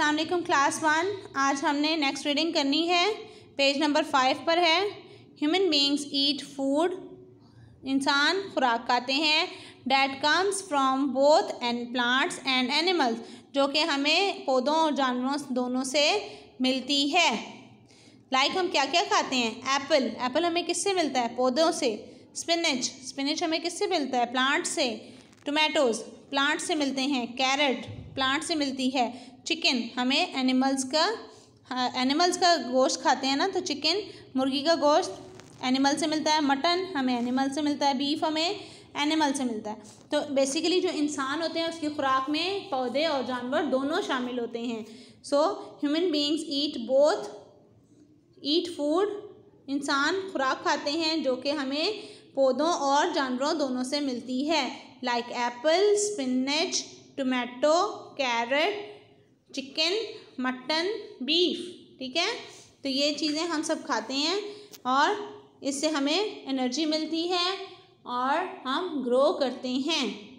Aslam class one आज हमने next reading करनी है पेज नंबर फाइव पर है ह्यूमन बींग्स ईट फूड इंसान खुराक खाते हैं that comes from both and plants and animals जो कि हमें पौधों और जानवरों दोनों से मिलती है लाइक like हम क्या क्या खाते हैं एप्पल एप्पल हमें किससे मिलता है पौधों से स्पिनच स्पिनच हमें किससे मिलता है प्लांट से टोमेटोज़ प्लांट से मिलते हैं कैरेट प्लांट से मिलती है चिकन हमें एनिमल्स का हाँ, एनिमल्स का गोश्त खाते हैं ना तो चिकन मुर्गी का गोश्त एनिमल से मिलता है मटन हमें एनिमल से मिलता है बीफ हमें एनिमल से मिलता है तो बेसिकली जो इंसान होते हैं उसकी खुराक में पौधे और जानवर दोनों शामिल होते हैं so human beings eat both eat food इंसान खुराक खाते हैं जो कि हमें पौधों और जानवरों दोनों से मिलती है like apple spinach tomato carrot chicken mutton beef ठीक है तो ये चीज़ें हम सब खाते हैं और इससे हमें एनर्जी मिलती है और हम ग्रो करते हैं